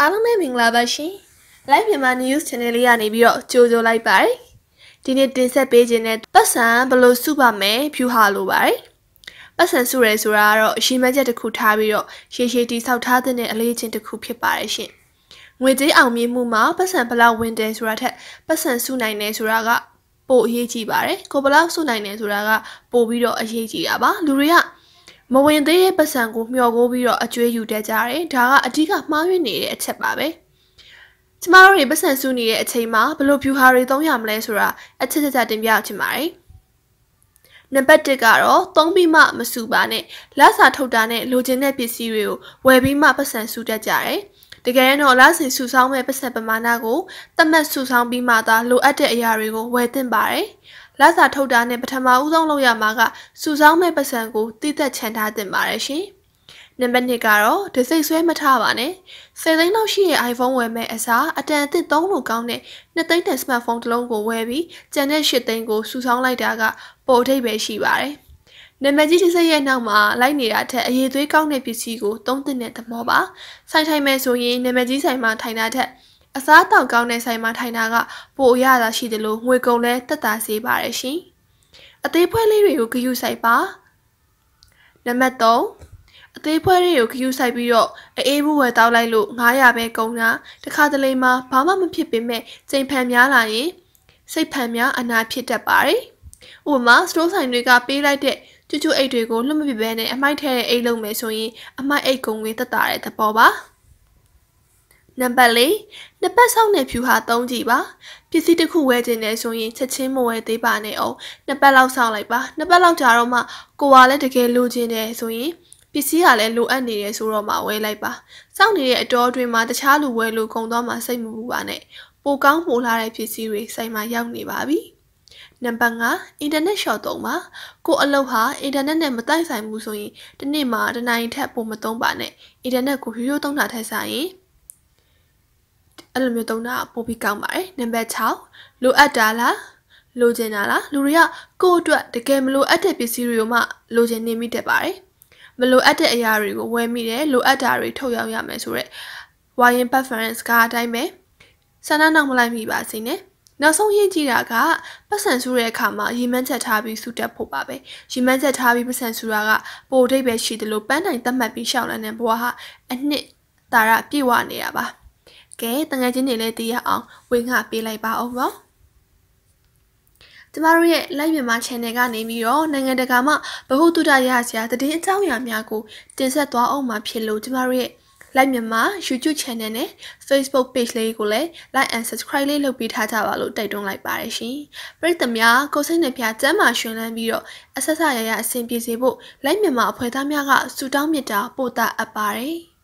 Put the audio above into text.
အားလုံးပဲမင်္ဂလာပါရှင်။ Live မြန်မာ News Channel လေးကနေပြီးတော့ကြိုဆိုလိုက်ပါတယ်။ဒီနေ့တင်ဆက်ပေးခြင်းတဲ့ပတ်စံဘယ်လိုစုပါမယ်ဖြူဟာလိုပါတယ်။ပတ်စံစုရဲဆိုတာကတော့အရှိမချက်တစ်ခုထားပြီးတော့ရှေရှေတိဆောက်ထားတဲ့အလေးချင်းတစ်ခုဖြစ်ပါတယ်ရှင်။ငွေကြေးအောင်မြင်မှုမှာပတ်စံဘလောက်ဝင်တယ်ဆိုတာထက်ပတ်စံစုနိုင်တယ်ဆိုတာကပိုအရေးကြီးပါတယ်။ကိုဘလောက်စုနိုင်တယ်ဆိုတာကပိုပြီးတော့အရေးကြီးတာပါ။လူတွေကမဝင်သေးတဲ့ပတ်စံကိုမျှော်ကိုပြီးတော့အကျွေးယူတတ်ကြတယ်ဒါကအဓိကမှားယွင်းနေတဲ့အချက်ပါပဲကျမတို့တွေပတ်စံစုနေတဲ့အချိန်မှာဘလို့ဖြူဟာတွေသုံးရမလဲဆိုတာအချက်ချက်တင်ပြချင်ပါတယ်နံပါတ်1ကတော့သုံးပြီးမှမစုပါနဲ့လစာထုတ်တာနဲ့လိုချင်တဲ့ပစ္စည်းတွေကိုဝယ်ပြီးမှပတ်စံစုတတ်ကြတယ်တကယ်တော့လစဉ်စုဆောင်းမဲ့ပတ်စံပမာဏကိုသတ်မှတ်စုဆောင်းပြီးမှသာလိုအပ်တဲ့အရာတွေကိုဝယ်သင့်ပါတယ်လစာထုတ်တာနဲ့ပထမဦးဆုံးလုပ်ရမှာကစုဆောင်းမဲ့ပတ်စံကိုတည်သက်ချန်ထားတင်ပါတယ်ရှင်။နံပါတ်2ကတော့ဒီစိတ်ဆွဲမထားပါနဲ့။စိတ်သိမ်းလောက်ရှိတဲ့ iPhone ဝယ်မဲ့အစားအတန်အသစ်သုံးလို့ကောင်းတဲ့နှစ်သိန်းတဲ့ smartphone တစ်လုံးကိုဝယ်ပြီးကျန်တဲ့ရှစ်သိန်းကိုစုဆောင်းလိုက်တာကပိုအထိပ်ပဲရှိပါတယ်။နံပါတ်ကြီးတစ်ဆက်ရဲ့နောက်မှာလိုက်နေတာထက်အရေးသွေးကောင်းတဲ့ပစ္စည်းကိုသုံးသင့်တဲ့သဘောပါ။ဆိုင်ထိုင်မယ်ဆိုရင်နံပါတ်ကြီးဆိုင်မှာထိုင်တာထက်အစားအသောက်ကောင်းတဲ့ဆိုင်မှာထိုင်တာကပိုအရသာရှိတယ်လို့ငွေကုန်လဲတက်တာစေပါတယ်ရှင်။အသေးဖွဲလေးတွေကိုဂရုစိုက်ပါ။နံပါတ်3အသေးဖွဲလေးကိုဂရုစိုက်ပြီးတော့အေးဘူးဝယ်တောက်လိုက်လို့900ပဲကုန်တာတခါတလေမှာဘာမှမဖြစ်ပေမဲ့ချိန်ဖန်များလာရင်စိတ်ဖန်များအနာဖြစ်တတ်ပါတယ်။ဥပမာစတိုးဆိုင်တွေကပေးလိုက်တဲ့ကျွကျွအိတ်တွေကိုလွတ်မပြဘဲနဲ့အမိုက်ထဲတဲ့အိတ်လုံးမယ်ဆိုရင်အမိုက်အိတ်ကုန်ငွေတက်တာတဲ့သဘောပါ။နံပါတ်၄နှစ်ပတ်ဆောင်တဲ့ဖြူဟာသုံးကြည့်ပါပစ္စည်းတစ်ခုဝယ်ခြင်းနဲ့ဆိုရင်ချက်ချင်းမဝယ်သေးပါနဲ့အောင်နှစ်ပတ်လောက်ဆောင်လိုက်ပါနှစ်ပတ်လောက်ကြာတော့မှကိုကလည်းတကယ်လိုချင်တယ်ဆိုရင်ပစ္စည်းကလည်းလိုအပ်နေတယ်ဆိုတော့မှဝယ်လိုက်ပါစောင့်နေတဲ့အတော်အတွင်းမှာတခြားလူဝယ်လို့ကုန်သွားမှစိတ်မပူပါနဲ့ပိုကောင်းပိုလာတဲ့ပစ္စည်းတွေဆိုင်မှာရောက်နေပါပြီနံပါတ်5 internet shop သုံးပါကိုအလုပ်ဟာ internet နဲ့မတိုက်ဆိုင်ဘူးဆိုရင်ဒီနေ့မှာတစ်နိုင်ထက်ပိုမသုံးပါနဲ့ internet ကိုရိုးရိုးသုံးတာထက်ဆိုင်ရင်အဲ့လိုမျိုးသုံးတာပိုပြီးကောင်းပါတယ်နံပါတ်6လိုအပ်တာလားလိုချင်တာလားလူတွေကကိုယ့်အတွက်တကယ်မလိုအပ်တဲ့ပစ္စည်းတွေကိုမှလိုချင်နေမိတတ်ပါတယ်မလိုအပ်တဲ့အရာတွေကိုဝယ်မိတယ်လိုအပ်တာတွေထုတ်ရောက်ရမယ်ဆိုတော့ wiring preference ကအတိုင်းပဲဆန္ဒနောက်မလိုက်မိပါစေနဲ့နောက်ဆုံးရင်းကြည့်တာကပတ်စံဆူတဲ့အခါမှာရီမန်းချက်ထားပြီးဆူတက်ဖို့ပါပဲရီမန်းချက်ထားပြီးပတ်စံဆူတာကပိုအဓိပ္ပာယ်ရှိတယ်လို့ပန်းတိုင်သတ်မှတ်ပြီးရှောင်းလန်းတဲ့ဘဝဟာအနှစ်တာရပြည့်ဝနေတာပါကဲတငယ်ချင်းတွေလည်းသိရအောင်ဝေငှပေးလိုက်ပါအောင်နော်ကျမတို့ရဲ့ live မြန်မာ channel ကနေပြီးတော့နိုင်ငံတကာမှဗဟုသုတရစရာသတင်းအကြောင်းအရာများကိုတင်ဆက်သွားအောင်မှာဖြစ်လို့ကျမတို့ရဲ့ live မြန်မာ YouTube channel နဲ့ Facebook page လေးကိုလည်း like and subscribe လေးလုပ်ပေးထားကြပါလို့တိုက်တွန်းလိုက်ပါတယ်ရှင်။ပရိသတ်များကိုစိတ်နှပြစမ်းမှရှင်လန်းပြီးတော့အဆက်ဆက်ရရအဆင်ပြေစေဖို့ live မြန်မာအဖွဲ့သားများကစူတောင်းမြတ်တာပို့တာအပ်ပါတယ်။